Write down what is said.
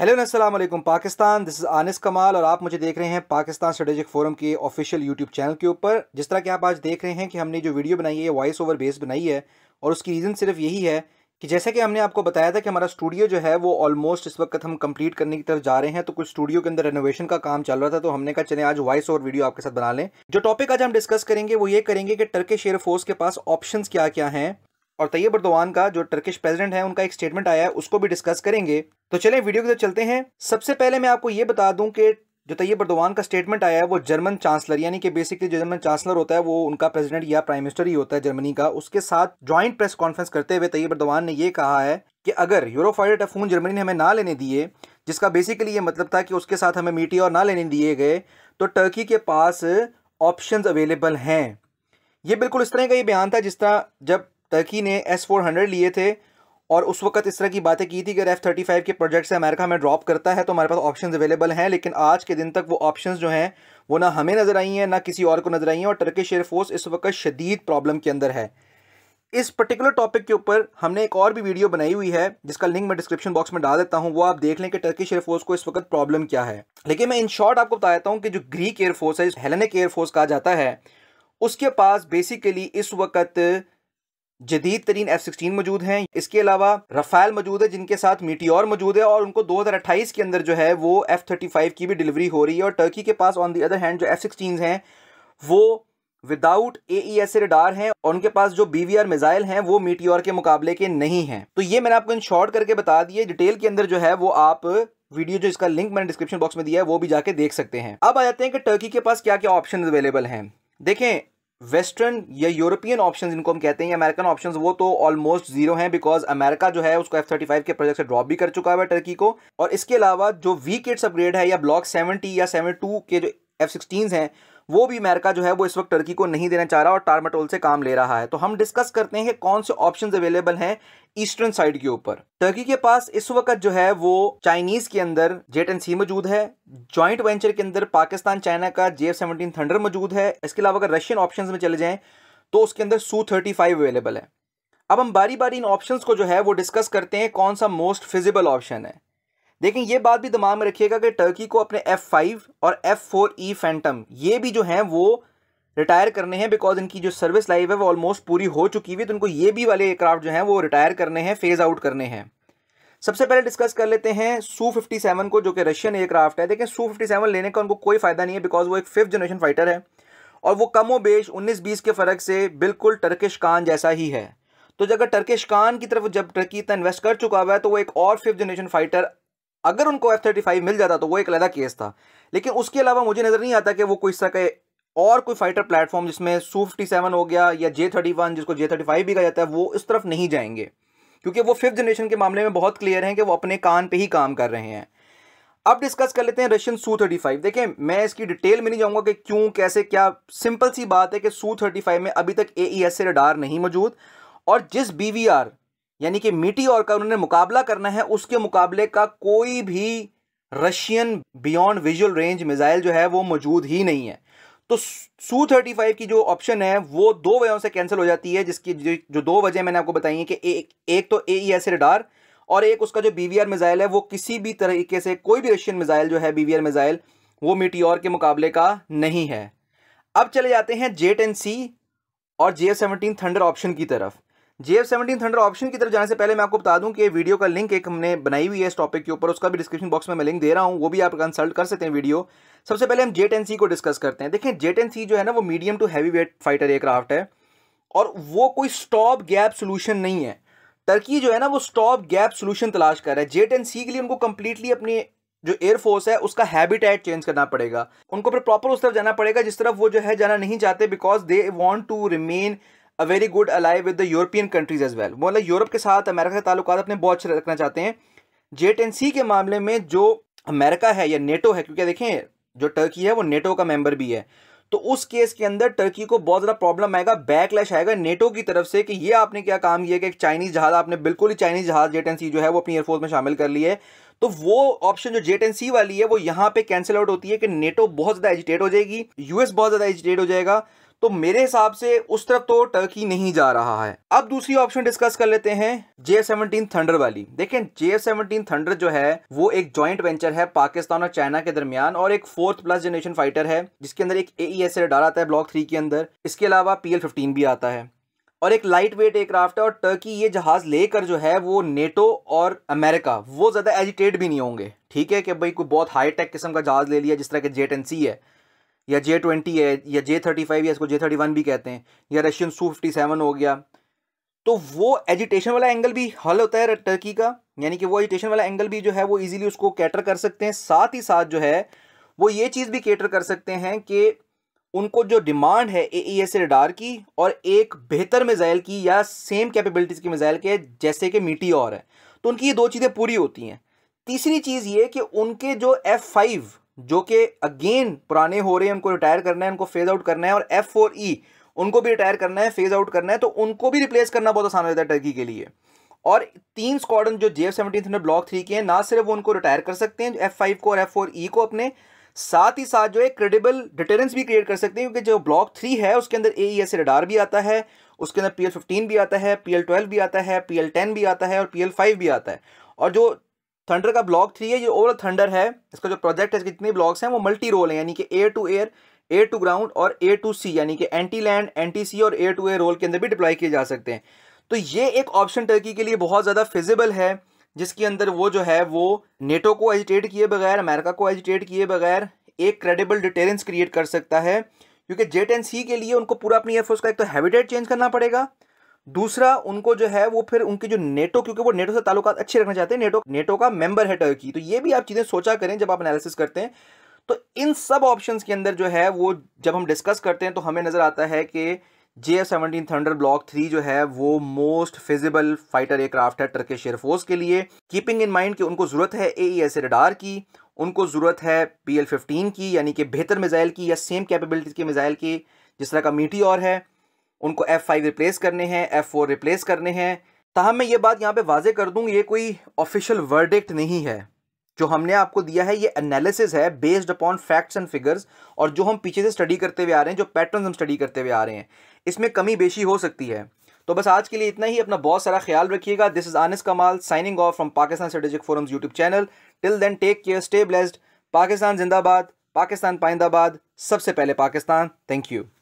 hello अस्सलाम वालेकुम Pakistan this is Anne's कमाल और आप मुझे देख रहे हैं पाकिस्तान स्ट्रेटेजिक फोरम के ऑफिशियल यूट्यूब चैनल के ऊपर जिस तरह कि आप आज देख रहे हैं कि हमने जो वीडियो बनाई है वॉइस ओवर बेस बनाई है और उसकी रीज़न सिर्फ यही है कि जैसे कि हमने आपको बताया था कि हमारा स्टूडियो जो है वो ऑलमोस्ट इस वक्त हम कंप्लीट करने की तरफ जा रहे हैं तो कुछ स्टूडियो के अंदर रेनोवेशन का काम चल रहा था तो हमने कहा चले आज वॉइस ओवर वीडियो आपके साथ बना लें जो टॉपिक आज हम डिस्कस करेंगे वो ये करेंगे कि टर्किश एयरफोर्स के पास ऑप्शन क्या क्या हैं और तैयब बर्दवान का जो टर्किश प्रेजिडेंट है उनका एक स्टेटमेंट आया है उसको भी डिस्कस करेंगे तो चले वीडियो की तरफ चलते हैं सबसे पहले मैं आपको ये बता दूं कि जो तैयब बर्दवान का स्टेटमेंट आया है वो जर्मन चांसलर यानी कि बेसिकली जो जर्मन चांसलर होता है वो उनका प्रेसिडेंट या प्राइम मिनिस्टर ही होता है जर्मनी का उसके साथ ज्वाइंट प्रेस कॉन्फ्रेंस करते हुए तैयब अर्दवान ने ये कहा है कि अगर यूरोफाइडर टफून जर्मनी ने हमें ना लेने दिए जिसका बेसिकली ये मतलब था कि उसके साथ हमें और ना लेने दिए गए तो टर्की के पास ऑप्शंस अवेलेबल हैं ये बिल्कुल इस तरह का ये बयान था जिस तरह जब टर्की ने एस फोर हंड्रेड लिए थे और उस वक्त इस तरह की बातें की थी कि अगर एफ थर्टी फाइव के प्रोजेक्ट से अमेरिका में ड्रॉप करता है तो हमारे पास ऑप्शन अवेलेबल हैं लेकिन आज के दिन तक वो ऑप्शन जो हैं वो ना हमें नज़र आई हैं ना किसी और को नज़र आई हैं और टर्किश एयरफोर्स इस वक्त शदीद प्रॉब्लम के अंदर है इस पर्टिकुलर टॉपिक के ऊपर हमने एक और भी वीडियो बनाई हुई है जिसका लिंक मैं डिस्क्रिप्शन बॉक्स में डाल देता हूँ वो आप देख लें कि टर्किश एयरफोर्स को इस वक्त प्रॉब्लम क्या है लेकिन मैं इन शॉर्ट आपको बता देता हूँ कि जो ग्रीक एयरफोर्स है हेलेनिक एयरफोर्स कहा जाता है उसके पास बेसिकली इस वक्त जदीद तरीन एफ सिक्सटीन मौजूद हैं इसके अलावा रफाल मौजूद है जिनके साथ मीटियोर मौजूद है और उनको 2028 के अंदर जो है वो एफ थर्टी फाइव की भी डिलीवरी हो रही है और टर्की के पास ऑन दी अदर हैंड जो एफ सिक्सटीन हैं वो without A E S radar हैं और उनके पास जो बी वी आर मिज़ाइल हैं वो मीटियोर के मुकाबले के नहीं हैं तो ये मैंने आपको इन शॉर्ट करके बता दिए डिटेल के अंदर जो है वो आप वीडियो जो इसका लिंक मैंने डिस्क्रिप्शन बॉक्स में दिया है वो भी जाके देख सकते हैं अब आ जाते हैं कि टर्की के पास क्या क्या ऑप्शन अवेलेबल हैं देखें वेस्टर्न या यूरोपियन ऑप्शंस इनको हम कहते हैं अमेरिकन ऑप्शंस वो तो ऑलमोस्ट जीरो हैं बिकॉज अमेरिका जो है उसको एफ थर्टी फाइव के प्रोजेक्ट से ड्रॉप भी कर चुका है टर्की को और इसके अलावा जो वी किट्स अपग्रेड है या ब्लॉक सेवेंटी या सेवन टू के जो एफ सिक्सटीन हैं वो भी अमेरिका जो है वो इस वक्त टर्की को नहीं देना चाह रहा और टारमेटोल से काम ले रहा है तो हम डिस्कस करते हैं कौन से ऑप्शन अवेलेबल हैं ईस्टर्न साइड के ऊपर टर्की के पास इस वक्त जो है वो चाइनीज के अंदर जेट एंड सी मौजूद है ज्वाइंट वेंचर के अंदर पाकिस्तान चाइना का जे एफ सेवनटीन थंडर मौजूद है इसके अलावा अगर रशियन ऑप्शन में चले जाएं तो उसके अंदर सू थर्टी फाइव अवेलेबल है अब हम बारी बारी इन ऑप्शन को जो है वो डिस्कस करते हैं कौन सा मोस्ट फिजिबल ऑप्शन है देखें ये बात भी दिमाग में रखिएगा कि टर्की को अपने एफ फाइव और एफ़ फोर ई फैंटम ये भी जो हैं वो रिटायर करने हैं बिकॉज इनकी जो सर्विस लाइफ है वो ऑलमोस्ट पूरी हो चुकी हुई तो उनको ये भी वाले एयरक्राफ्ट जो हैं वो रिटायर करने हैं फेज़ आउट करने हैं सबसे पहले डिस्कस कर लेते हैं सू फिफ्टी सेवन को जो कि रशियन एयरक्राफ्ट है देखें सू फिफ्टी सेवन लेने का उनको कोई फ़ायदा नहीं है बिकॉज वो एक फिफ्थ जनरेशन फाइटर है और वो कमो बेश उन्नीस बीस के फ़र्क से बिल्कुल टर्किश कान जैसा ही है तो अगर टर्किश कान की तरफ जब टर्की इतना इन्वेस्ट कर चुका हुआ है तो वो एक और फिफ्थ जनरेशन फाइटर अगर उनको एफ थर्टी फाइव मिल जाता तो वो एक अलग केस था लेकिन उसके अलावा मुझे नज़र नहीं आता कि वो कोई इस तरह का और कोई फाइटर प्लेटफॉर्म जिसमें सू फिफ्टी सेवन हो गया या जे थर्टी वन जिसको जे थर्टी फाइव भी कहा जाता है वो इस तरफ नहीं जाएंगे क्योंकि वो फिफ्थ जनरेशन के मामले में बहुत क्लियर हैं कि वो अपने कान पे ही काम कर रहे हैं अब डिस्कस कर लेते हैं रशियन सू थर्टी फाइव देखें मैं इसकी डिटेल में नहीं जाऊंगा कि क्यों कैसे क्या सिंपल सी बात है कि सू थर्टी फाइव में अभी तक ए ई एस से रडार नहीं मौजूद और जिस बी वी आर यानी कि मीटी और का उन्होंने मुकाबला करना है उसके मुकाबले का कोई भी Russian beyond visual range missile जो है वो मौजूद ही नहीं है तो सू थर्टी फाइव की जो ऑप्शन है वो दो वजहों से कैंसिल हो जाती है जिसकी जो दो वजह मैंने आपको बताई है कि एक एक तो ए ई एस रडार और एक उसका जो बीवीआर मिसाइल है वो किसी भी तरीके से कोई भी रशियन मिसाइल जो है बीवीआर मिसाइल वो मिटियोर के मुकाबले का नहीं है अब चले जाते हैं जेट एंड सी और जे सेवनटीन थंडर ऑप्शन की तरफ J F seventeen Thunder option की तरफ जाने से पहले मैं आपको बता दूं कि वीडियो का लिंक एक हमने बनाई हुई है इस टॉपिक के ऊपर उसका भी डिस्क्रिप्शन बॉक्स में मैं लिंक दे रहा हूं वो भी आप कंसल्ट कर सकते हैं वीडियो सबसे पहले हम जेट एंड सी को डिस्कस करते हैं देखें जेट एंड सी जो है ना वो medium to heavy weight fighter aircraft है और वो कोई स्टॉप गैप सोल्यूशन नहीं है टर्की जो है ना वो स्टॉप गैप सोल्यूशन तलाश कर रहा है जेट एंड सी के लिए उनको कंप्लीटली अपनी जो एयरफोर्स है उसका हैबिटेट चेंज करना पड़ेगा उनको फिर प्रॉपर उस तरफ जाना पड़ेगा जिस तरफ वो जो है जाना नहीं चाहते because they want to remain a very good ally with the European countries as well मतलब यूरोप के साथ अमेरिका के ताल्लुक अपने बहुत अच्छे रखना चाहते हैं जेट एन सी के मामले में जो अमेरिका है या नेटो है क्योंकि देखें जो टर्की है वो नेटो का मेंबर भी है तो उस केस के अंदर टर्की को बहुत ज़्यादा प्रॉब्लम आएगा बैकलैश आएगा नेटो की तरफ से कि ये आपने क्या काम किया कि एक चाइनीज़ जहाज़ आपने बिल्कुल ही चाइनीज़ जहाज़ जेट एंड सी जो है वो अपनी एयरफोर्स में शामिल कर ली है तो वो ऑप्शन जो जेट एंड सी वाली है वो यहाँ पे कैंसिल आउट होती है कि नेटो बहुत ज़्यादा एजिटेट हो जाएगी यूएस बहुत ज़्यादा एजिटेट हो जाएगा तो मेरे हिसाब से उस तरफ तो टर्की नहीं जा रहा है अब दूसरी ऑप्शन डिस्कस कर लेते हैं जे सेवनटीन थंडर वाली देखें जे सेवनटीन थंडर जो है वो एक ज्वाइंट वेंचर है पाकिस्तान और चाइना के दरमियान और एक फोर्थ प्लस जनरेशन फाइटर है जिसके अंदर एक ए e डाल आता है ब्लॉक थ्री के अंदर इसके अलावा पी एल भी आता है और एक लाइट वेट एयरक्राफ्ट है और टर्की ये जहाज लेकर जो है वो नेटो और अमेरिका वो ज़्यादा एजिटेट भी नहीं होंगे ठीक है कि भाई कोई बहुत हाई टेक किस्म का जहाज ले लिया जिस तरह के जेट एन सी है या जे ट्वेंटी है या जे थर्टी फाइव या इसको जे थर्टी वन भी कहते हैं या रशियन सू फिफ्टी सेवन हो गया तो वो एजिटेशन वाला एंगल भी हल होता है टर्की का यानी कि वो एजिटेशन वाला एंगल भी जो है वो इजीली उसको कैटर कर सकते हैं साथ ही साथ जो है वो ये चीज़ भी कैटर कर सकते हैं कि उनको जो डिमांड है ए ई एस रडार की और एक बेहतर मिज़ाइल की या सेम कैपेबिलिटीज़ की मिज़ाइल के जैसे कि मीटी और है तो उनकी ये दो चीज़ें पूरी होती हैं तीसरी चीज़ ये कि उनके जो एफ़ फाइव जो कि अगेन पुराने हो रहे हैं उनको रिटायर करना है उनको फेज आउट करना है और एफ फोर ई उनको भी रिटायर करना है फेज आउट करना है तो उनको भी रिप्लेस करना बहुत आसान हो जाता है टर्की के लिए और तीन स्क्वाडन जो J F seventeen block three के हैं ना सिर्फ वो उनको रिटायर कर सकते हैं एफ फाइव को और एफ फोर ई को अपने साथ ही साथ जो है क्रेडिबल डिटेरेंस भी क्रिएट कर सकते हैं क्योंकि जो ब्लॉक थ्री है उसके अंदर ए ई एस रडार भी आता है उसके अंदर पी एल फिफ्टीन भी आता है पी एल ट्वेल्व भी आता है पी एल टेन भी आता है और पी एल फाइव भी आता है और जो थंडर का ब्लॉक थ्री है ये ओवरऑल थंडर है इसका जो प्रोजेक्ट है इसके जितने ब्लॉक्स हैं वो मल्टी रोल है यानी कि air to air air to ground और एयर टू सी यानी कि एंटी लैंड एंटी सी और एयर टू एयर रोल के अंदर भी डिप्लॉय किए जा सकते हैं तो ये एक ऑप्शन टर्की के लिए बहुत ज़्यादा फिजिबल है जिसके अंदर वो जो है वो नेटो को एजिटेट किए बगैर अमेरिका को एजिटेट किए बगैर एक क्रेडिबल डिटेरेंस क्रिएट कर सकता है क्योंकि जेट एंड सी के लिए उनको पूरा अपनी एयरफोर्स का एक तो हैबिटेट चेंज करना पड़ेगा दूसरा उनको जो है वो फिर उनके जो नेटो क्योंकि वो नेटो से ताल्लुक अच्छे रखना चाहते हैं नेटो नेटो का मेंबर है टर्की तो ये भी आप चीज़ें सोचा करें जब आप एनालिसिस करते हैं तो इन सब ऑप्शन के अंदर जो है वो जब हम डिस्कस करते हैं तो हमें नज़र आता है कि J F seventeen Thunder block three जो है वो मोस्ट फिजिबल फाइटर एयरक्राफ्ट है टर्किश एयरफोर्स के लिए कीपिंग इन माइंड कि उनको ज़रूरत है ए ई एस एडार की उनको ज़रूरत है पी एल फिफ्टीन की यानी कि बेहतर मिज़ाइल की या सेम कैपेबिलिटीज़ के मिज़ाइल की जिस तरह का मीटी और है उनको एफ़ फाइव रिप्लेस करने हैं एफ़ फोर रिप्लेस करने हैं तहम मैं ये बात यहाँ पे वाजे कर दूँ ये कोई ऑफिशियल वर्डिक्ट नहीं है जो हमने आपको दिया है ये एनालिसिस है based upon facts and figures और जो हम पीछे से स्टडी करते हुए आ रहे हैं जो पैटर्न हम स्टडी करते हुए आ रहे हैं इसमें कमी बेशी हो सकती है तो बस आज के लिए इतना ही अपना बहुत सारा ख्याल रखिएगा this is Anis Kamal signing off from Pakistan Strategic Forums YouTube channel till then take care stay blessed Pakistan जिंदाबाद पाकिस्तान पाइंदाबाद सबसे पहले पाकिस्तान थैंक यू